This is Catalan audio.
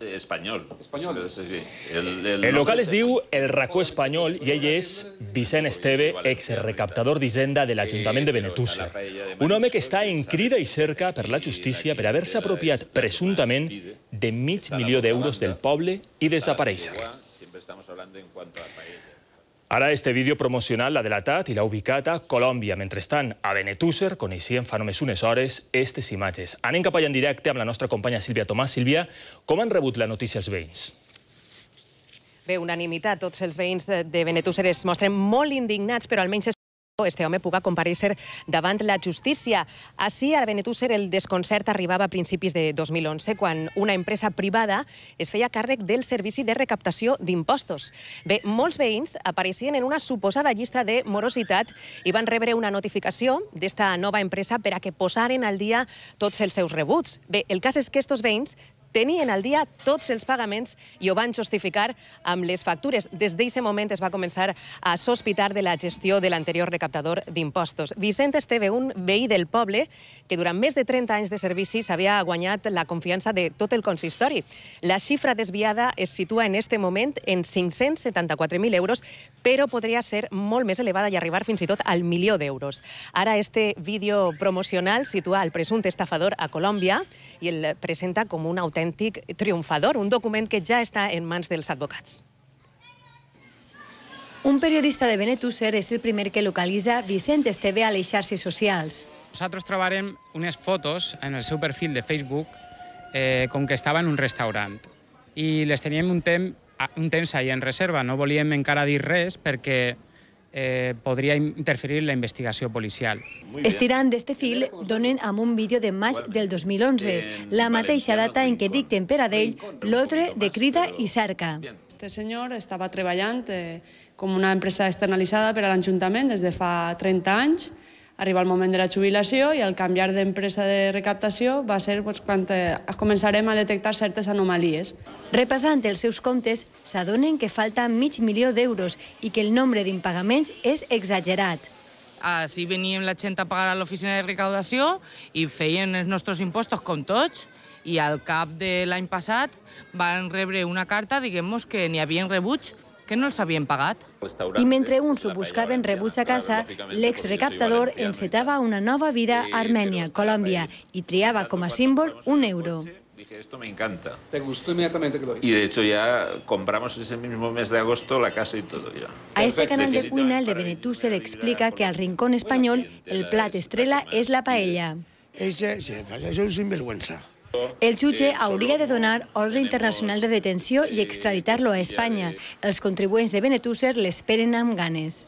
Espanyol. Espanyol. Sí, sí. El, el, el local es diu El racó espanyol i ell és Vicent Esteve, exrecaptador d'Hisenda de l'Ajuntament de eh, Benetússer. Un home que està en crida i cerca per la justícia per haver-se apropiat presumptament de mig milió d'euros del poble i desaparèixer. Siempre estamos hablando en cuanto a paella. Ara este vídeo promocional l'ha delatat i l'ha ubicat a Colòmbia. Mentrestant, a Benetússer coneixíem fa només unes hores aquestes imatges. Anem cap allà en directe amb la nostra companya Sílvia Tomàs. Sílvia, com han rebut la notícia els veïns? Bé, unanimitat. Tots els veïns de, de Benetússer es mostren molt indignats, però almenys és este home puga compareixer davant la justícia. Així, a Benetússer, el desconcert arribava a principis de 2011, quan una empresa privada es feia càrrec del servici de recaptació d'impostos. Bé, molts veïns apareixien en una suposada llista de morositat i van rebre una notificació d'esta nova empresa per a que posaren al dia tots els seus rebuts. Bé, el cas és que estos veïns tenien al dia tots els pagaments i ho van justificar amb les factures. Des d'aquest moment es va començar a sospitar de la gestió de l'anterior recaptador d'impostos. Vicent Esteve, un veí del poble que durant més de 30 anys de servici s'havia guanyat la confiança de tot el consistori. La xifra desviada es situa en este moment en 574.000 euros, però podria ser molt més elevada i arribar fins i tot al milió d'euros. Ara, este vídeo promocional situa el presumpte estafador a Colòmbia i el presenta com un autèntic autèntic triomfador, un document que ja està en mans dels advocats. Un periodista de Benetusser és el primer que localitza Vicent Esteve a les xarxes socials. Nosaltres trobarem unes fotos en el seu perfil de Facebook eh, com que estava en un restaurant i les teníem un temps, un temps ahir en reserva. No volíem encara dir res perquè eh, podría interferir en la investigació policial. Estirant d'este fil, donen amb un vídeo de maig del 2011, la mateixa data en què dicten per a d'ell l'ordre de crida i cerca. Este senyor estava treballant eh, com una empresa externalitzada per a l'Ajuntament des de fa 30 anys, arriba el moment de la jubilació i el canviar d'empresa de recaptació va ser doncs, quan començarem a detectar certes anomalies. Repassant els seus comptes, s'adonen que falta mig milió d'euros i que el nombre d'impagaments és exagerat. Així veníem la gent a pagar a l'oficina de recaudació i feien els nostres impostos com tots, i al cap de l'any passat van rebre una carta diguem-nos que n'hi havien rebuts que no els havien pagat. I mentre uns ho buscaven rebuts a casa, l'exrecaptador encetava una nova vida a Armènia, Colòmbia, i triava com a símbol un euro. Dije, esto me encanta. Te gustó inmediatamente que lo hice. Y de hecho ya compramos ese mismo mes de agosto la casa y todo ya. A este canal de cuina, el de Benetú se le explica que al rincón español el plat estrella es la paella. Ella, ella es un sinvergüenza. El jutge hauria de donar ordre internacional de detenció i extraditar-lo a Espanya. Els contribuents de Benetússer l'esperen amb ganes.